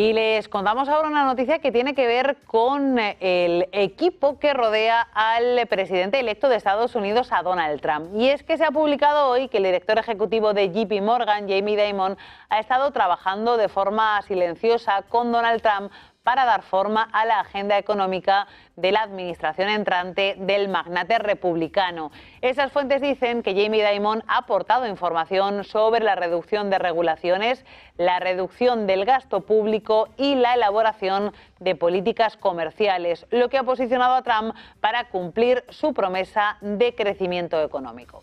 Y les contamos ahora una noticia que tiene que ver con eh, el equipo que rodea al presidente electo de Estados Unidos, a Donald Trump. Y es que se ha publicado hoy que el director ejecutivo de JP Morgan, Jamie Damon, ha estado trabajando de forma silenciosa con Donald Trump para dar forma a la agenda económica de la administración entrante del magnate republicano. Esas fuentes dicen que Jamie Dimon ha aportado información sobre la reducción de regulaciones, la reducción del gasto público y la elaboración de políticas comerciales, lo que ha posicionado a Trump para cumplir su promesa de crecimiento económico.